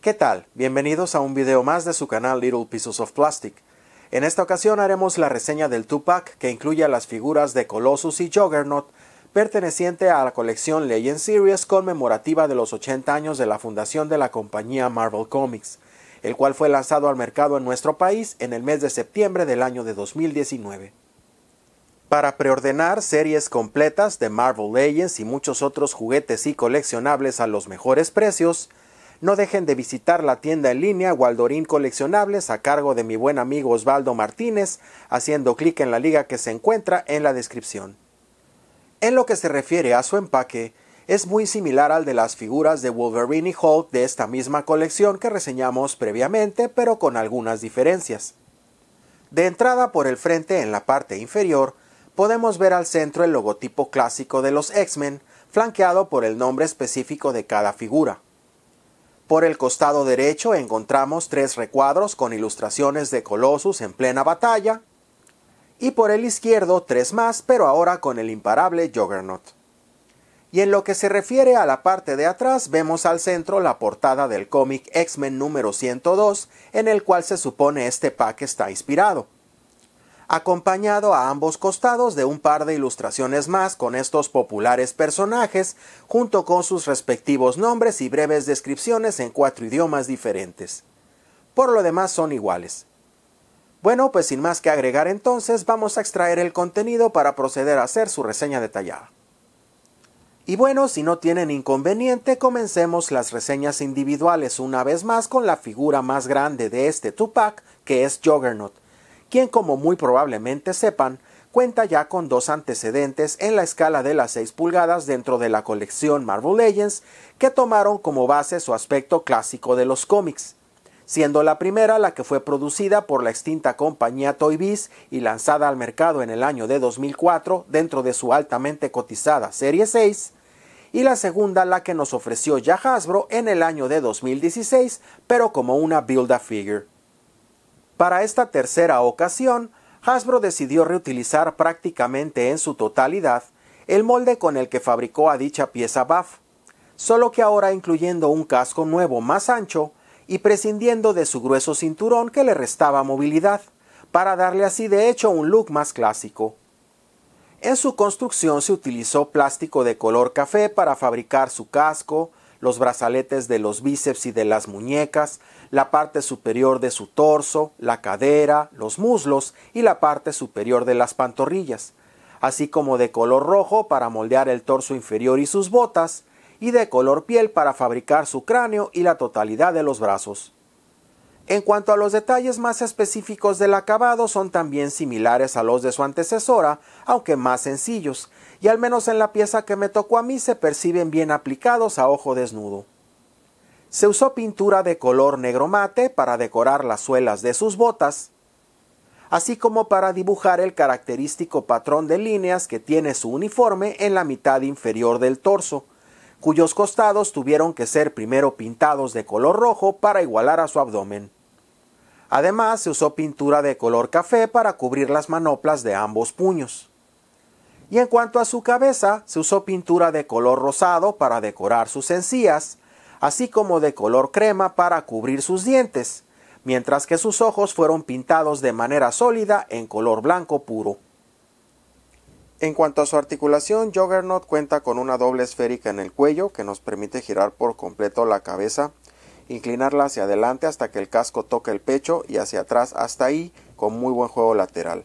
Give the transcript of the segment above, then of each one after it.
¿Qué tal? Bienvenidos a un video más de su canal Little Pieces of Plastic. En esta ocasión haremos la reseña del Tupac que incluye las figuras de Colossus y Juggernaut perteneciente a la colección Legend Series conmemorativa de los 80 años de la fundación de la compañía Marvel Comics, el cual fue lanzado al mercado en nuestro país en el mes de septiembre del año de 2019. Para preordenar series completas de Marvel Legends y muchos otros juguetes y coleccionables a los mejores precios, no dejen de visitar la tienda en línea Waldorín Coleccionables a cargo de mi buen amigo Osvaldo Martínez, haciendo clic en la liga que se encuentra en la descripción. En lo que se refiere a su empaque, es muy similar al de las figuras de Wolverine y Hulk de esta misma colección que reseñamos previamente, pero con algunas diferencias. De entrada por el frente en la parte inferior, podemos ver al centro el logotipo clásico de los X-Men, flanqueado por el nombre específico de cada figura. Por el costado derecho encontramos tres recuadros con ilustraciones de Colossus en plena batalla. Y por el izquierdo tres más, pero ahora con el imparable Juggernaut. Y en lo que se refiere a la parte de atrás, vemos al centro la portada del cómic X-Men número 102, en el cual se supone este pack está inspirado acompañado a ambos costados de un par de ilustraciones más con estos populares personajes, junto con sus respectivos nombres y breves descripciones en cuatro idiomas diferentes. Por lo demás son iguales. Bueno, pues sin más que agregar entonces, vamos a extraer el contenido para proceder a hacer su reseña detallada. Y bueno, si no tienen inconveniente, comencemos las reseñas individuales una vez más con la figura más grande de este Tupac, que es Juggernaut, quien como muy probablemente sepan, cuenta ya con dos antecedentes en la escala de las 6 pulgadas dentro de la colección Marvel Legends que tomaron como base su aspecto clásico de los cómics, siendo la primera la que fue producida por la extinta compañía Toy Biz y lanzada al mercado en el año de 2004 dentro de su altamente cotizada Serie 6, y la segunda la que nos ofreció ya Hasbro en el año de 2016, pero como una build-a-figure. Para esta tercera ocasión, Hasbro decidió reutilizar prácticamente en su totalidad el molde con el que fabricó a dicha pieza BAF, solo que ahora incluyendo un casco nuevo más ancho y prescindiendo de su grueso cinturón que le restaba movilidad, para darle así de hecho un look más clásico. En su construcción se utilizó plástico de color café para fabricar su casco, los brazaletes de los bíceps y de las muñecas, la parte superior de su torso, la cadera, los muslos y la parte superior de las pantorrillas, así como de color rojo para moldear el torso inferior y sus botas, y de color piel para fabricar su cráneo y la totalidad de los brazos. En cuanto a los detalles más específicos del acabado son también similares a los de su antecesora, aunque más sencillos, y al menos en la pieza que me tocó a mí se perciben bien aplicados a ojo desnudo. Se usó pintura de color negro mate para decorar las suelas de sus botas, así como para dibujar el característico patrón de líneas que tiene su uniforme en la mitad inferior del torso, cuyos costados tuvieron que ser primero pintados de color rojo para igualar a su abdomen. Además, se usó pintura de color café para cubrir las manoplas de ambos puños. Y en cuanto a su cabeza, se usó pintura de color rosado para decorar sus encías, así como de color crema para cubrir sus dientes, mientras que sus ojos fueron pintados de manera sólida en color blanco puro. En cuanto a su articulación, Juggernaut cuenta con una doble esférica en el cuello que nos permite girar por completo la cabeza, inclinarla hacia adelante hasta que el casco toque el pecho y hacia atrás hasta ahí con muy buen juego lateral.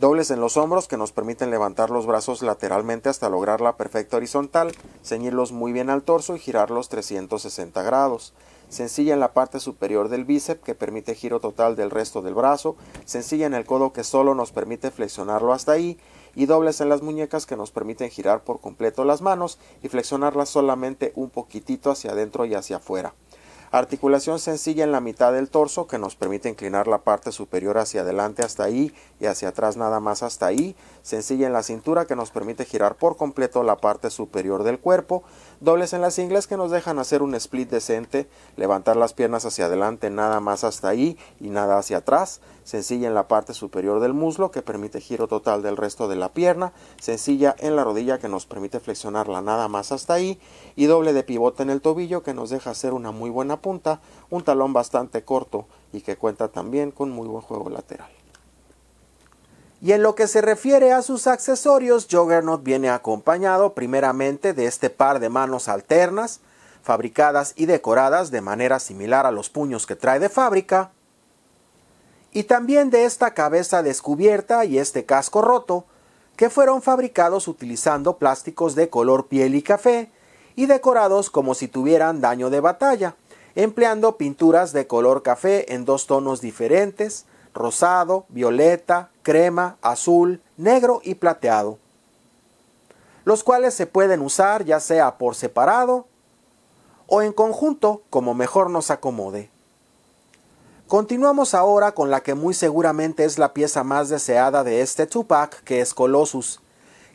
Dobles en los hombros que nos permiten levantar los brazos lateralmente hasta lograr la perfecta horizontal, ceñirlos muy bien al torso y girarlos 360 grados. Sencilla en la parte superior del bíceps que permite giro total del resto del brazo, sencilla en el codo que solo nos permite flexionarlo hasta ahí y dobles en las muñecas que nos permiten girar por completo las manos y flexionarlas solamente un poquitito hacia adentro y hacia afuera. Articulación sencilla en la mitad del torso que nos permite inclinar la parte superior hacia adelante hasta ahí y hacia atrás nada más hasta ahí. Sencilla en la cintura que nos permite girar por completo la parte superior del cuerpo. Dobles en las ingles que nos dejan hacer un split decente, levantar las piernas hacia adelante nada más hasta ahí y nada hacia atrás, sencilla en la parte superior del muslo que permite giro total del resto de la pierna, sencilla en la rodilla que nos permite flexionarla nada más hasta ahí y doble de pivote en el tobillo que nos deja hacer una muy buena punta, un talón bastante corto y que cuenta también con muy buen juego lateral. Y en lo que se refiere a sus accesorios, Juggernaut viene acompañado primeramente de este par de manos alternas, fabricadas y decoradas de manera similar a los puños que trae de fábrica, y también de esta cabeza descubierta y este casco roto, que fueron fabricados utilizando plásticos de color piel y café y decorados como si tuvieran daño de batalla, empleando pinturas de color café en dos tonos diferentes, rosado, violeta, crema, azul, negro y plateado, los cuales se pueden usar ya sea por separado o en conjunto como mejor nos acomode. Continuamos ahora con la que muy seguramente es la pieza más deseada de este Tupac, que es Colossus,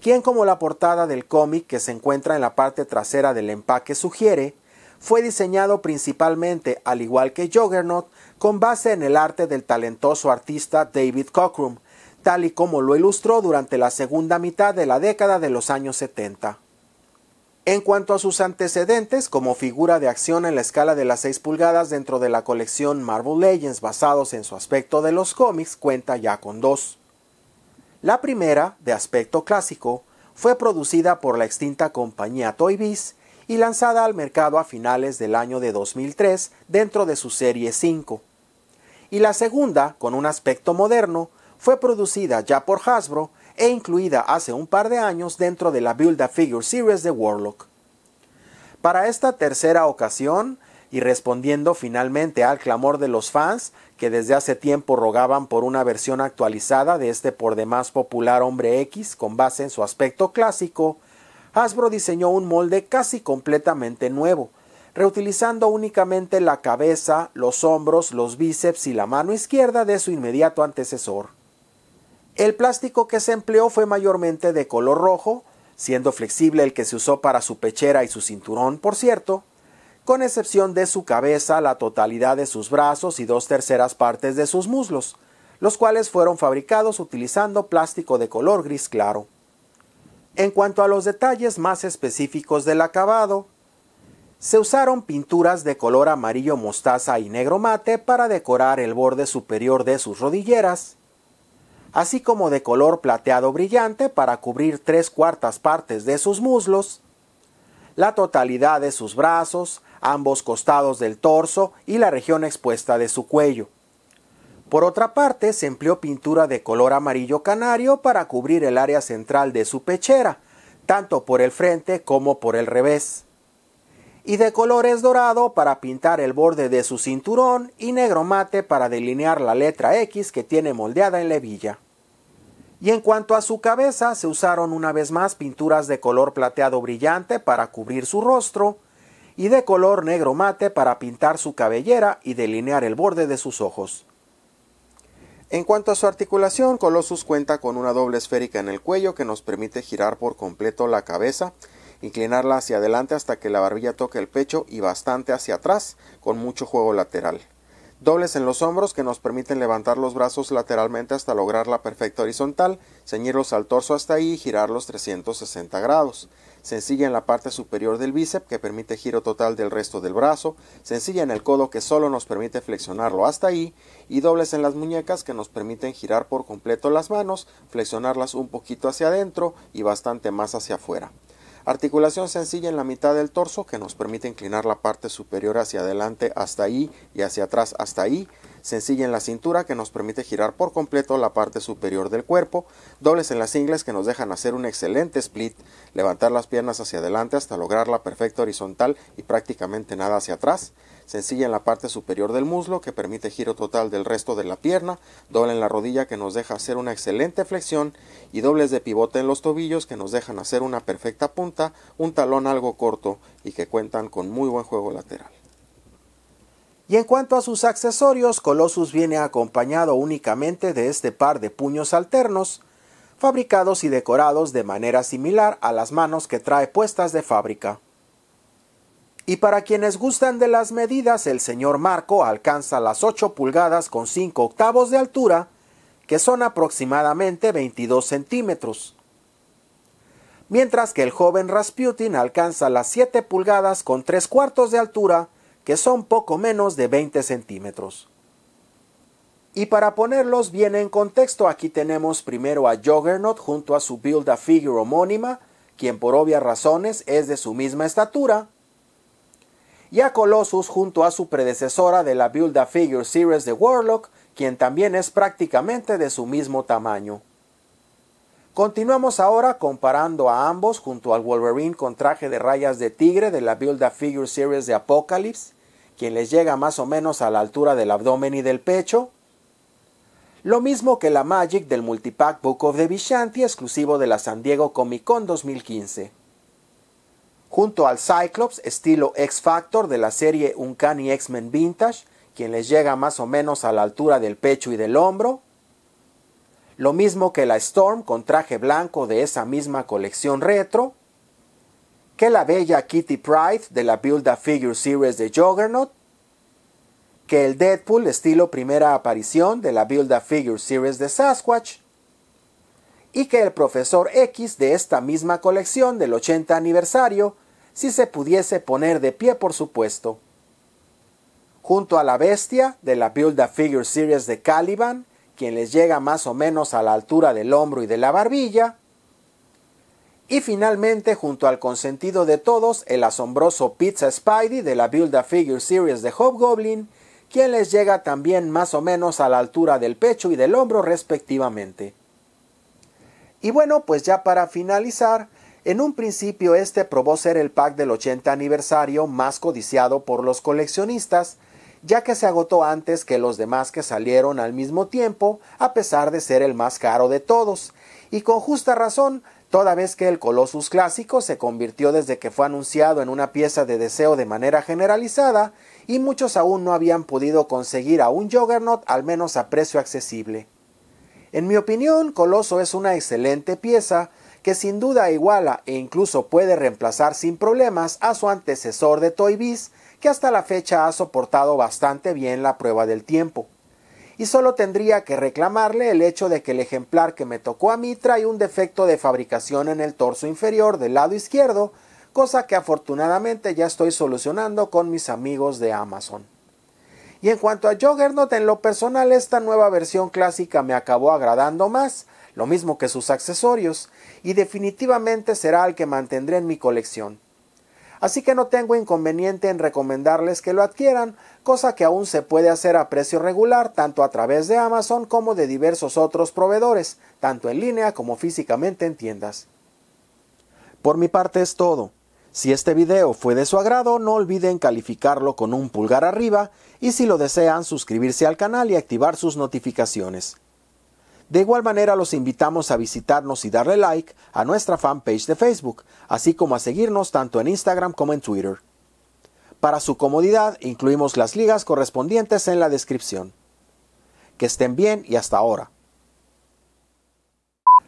quien como la portada del cómic que se encuentra en la parte trasera del empaque sugiere, fue diseñado principalmente, al igual que Juggernaut, con base en el arte del talentoso artista David Cockrum, tal y como lo ilustró durante la segunda mitad de la década de los años 70. En cuanto a sus antecedentes, como figura de acción en la escala de las 6 pulgadas dentro de la colección Marvel Legends basados en su aspecto de los cómics, cuenta ya con dos. La primera, de aspecto clásico, fue producida por la extinta compañía Toy Biz y lanzada al mercado a finales del año de 2003 dentro de su serie 5 y la segunda, con un aspecto moderno, fue producida ya por Hasbro e incluida hace un par de años dentro de la Build a Figure Series de Warlock. Para esta tercera ocasión, y respondiendo finalmente al clamor de los fans que desde hace tiempo rogaban por una versión actualizada de este por demás popular hombre X con base en su aspecto clásico, Hasbro diseñó un molde casi completamente nuevo, reutilizando únicamente la cabeza, los hombros, los bíceps y la mano izquierda de su inmediato antecesor. El plástico que se empleó fue mayormente de color rojo, siendo flexible el que se usó para su pechera y su cinturón, por cierto, con excepción de su cabeza, la totalidad de sus brazos y dos terceras partes de sus muslos, los cuales fueron fabricados utilizando plástico de color gris claro. En cuanto a los detalles más específicos del acabado, se usaron pinturas de color amarillo mostaza y negro mate para decorar el borde superior de sus rodilleras, así como de color plateado brillante para cubrir tres cuartas partes de sus muslos, la totalidad de sus brazos, ambos costados del torso y la región expuesta de su cuello. Por otra parte, se empleó pintura de color amarillo canario para cubrir el área central de su pechera, tanto por el frente como por el revés y de colores dorado para pintar el borde de su cinturón y negro mate para delinear la letra X que tiene moldeada en la hebilla. Y en cuanto a su cabeza, se usaron una vez más pinturas de color plateado brillante para cubrir su rostro y de color negro mate para pintar su cabellera y delinear el borde de sus ojos. En cuanto a su articulación, Colossus cuenta con una doble esférica en el cuello que nos permite girar por completo la cabeza inclinarla hacia adelante hasta que la barbilla toque el pecho y bastante hacia atrás, con mucho juego lateral. Dobles en los hombros que nos permiten levantar los brazos lateralmente hasta lograr la perfecta horizontal, ceñirlos al torso hasta ahí y girarlos 360 grados. Sencilla en la parte superior del bíceps que permite giro total del resto del brazo, sencilla en el codo que solo nos permite flexionarlo hasta ahí y dobles en las muñecas que nos permiten girar por completo las manos, flexionarlas un poquito hacia adentro y bastante más hacia afuera. Articulación sencilla en la mitad del torso que nos permite inclinar la parte superior hacia adelante hasta ahí y hacia atrás hasta ahí sencilla en la cintura que nos permite girar por completo la parte superior del cuerpo, dobles en las ingles que nos dejan hacer un excelente split, levantar las piernas hacia adelante hasta lograr la perfecta horizontal y prácticamente nada hacia atrás, sencilla en la parte superior del muslo que permite giro total del resto de la pierna, doble en la rodilla que nos deja hacer una excelente flexión y dobles de pivote en los tobillos que nos dejan hacer una perfecta punta, un talón algo corto y que cuentan con muy buen juego lateral. Y en cuanto a sus accesorios, Colossus viene acompañado únicamente de este par de puños alternos, fabricados y decorados de manera similar a las manos que trae puestas de fábrica. Y para quienes gustan de las medidas, el señor Marco alcanza las 8 pulgadas con 5 octavos de altura, que son aproximadamente 22 centímetros. Mientras que el joven Rasputin alcanza las 7 pulgadas con 3 cuartos de altura, que son poco menos de 20 centímetros. Y para ponerlos bien en contexto, aquí tenemos primero a Juggernaut junto a su build a figure homónima, quien por obvias razones es de su misma estatura, y a Colossus junto a su predecesora de la build a figure series de Warlock, quien también es prácticamente de su mismo tamaño. Continuamos ahora comparando a ambos junto al Wolverine con traje de rayas de tigre de la Build a Figure Series de Apocalypse, quien les llega más o menos a la altura del abdomen y del pecho. Lo mismo que la Magic del multipack Book of the Vishanti exclusivo de la San Diego Comic Con 2015. Junto al Cyclops estilo X Factor de la serie Uncanny X-Men Vintage, quien les llega más o menos a la altura del pecho y del hombro. Lo mismo que la Storm con traje blanco de esa misma colección retro. Que la bella Kitty Pride de la Build a Figure Series de Juggernaut. Que el Deadpool estilo primera aparición de la Build a Figure Series de Sasquatch. Y que el Profesor X de esta misma colección del 80 aniversario, si se pudiese poner de pie por supuesto junto a la bestia de la Build a Figure Series de Caliban, quien les llega más o menos a la altura del hombro y de la barbilla, y finalmente, junto al consentido de todos, el asombroso Pizza Spidey de la Build a Figure Series de Hobgoblin, quien les llega también más o menos a la altura del pecho y del hombro respectivamente. Y bueno, pues ya para finalizar, en un principio este probó ser el pack del 80 aniversario más codiciado por los coleccionistas, ya que se agotó antes que los demás que salieron al mismo tiempo, a pesar de ser el más caro de todos, y con justa razón, toda vez que el Colossus clásico se convirtió desde que fue anunciado en una pieza de deseo de manera generalizada, y muchos aún no habían podido conseguir a un Juggernaut al menos a precio accesible. En mi opinión, Coloso es una excelente pieza, que sin duda iguala e incluso puede reemplazar sin problemas a su antecesor de Toy Biz, que hasta la fecha ha soportado bastante bien la prueba del tiempo. Y solo tendría que reclamarle el hecho de que el ejemplar que me tocó a mí trae un defecto de fabricación en el torso inferior del lado izquierdo, cosa que afortunadamente ya estoy solucionando con mis amigos de Amazon. Y en cuanto a Juggernaut en lo personal esta nueva versión clásica me acabó agradando más, lo mismo que sus accesorios, y definitivamente será el que mantendré en mi colección. Así que no tengo inconveniente en recomendarles que lo adquieran, cosa que aún se puede hacer a precio regular tanto a través de Amazon como de diversos otros proveedores, tanto en línea como físicamente en tiendas. Por mi parte es todo. Si este video fue de su agrado, no olviden calificarlo con un pulgar arriba y si lo desean suscribirse al canal y activar sus notificaciones. De igual manera los invitamos a visitarnos y darle like a nuestra fanpage de Facebook, así como a seguirnos tanto en Instagram como en Twitter. Para su comodidad incluimos las ligas correspondientes en la descripción. Que estén bien y hasta ahora.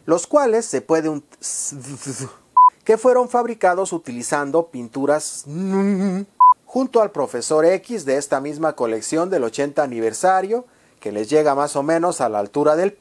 Los cuales se puede que fueron fabricados utilizando pinturas junto al profesor X de esta misma colección del 80 aniversario que les llega más o menos a la altura del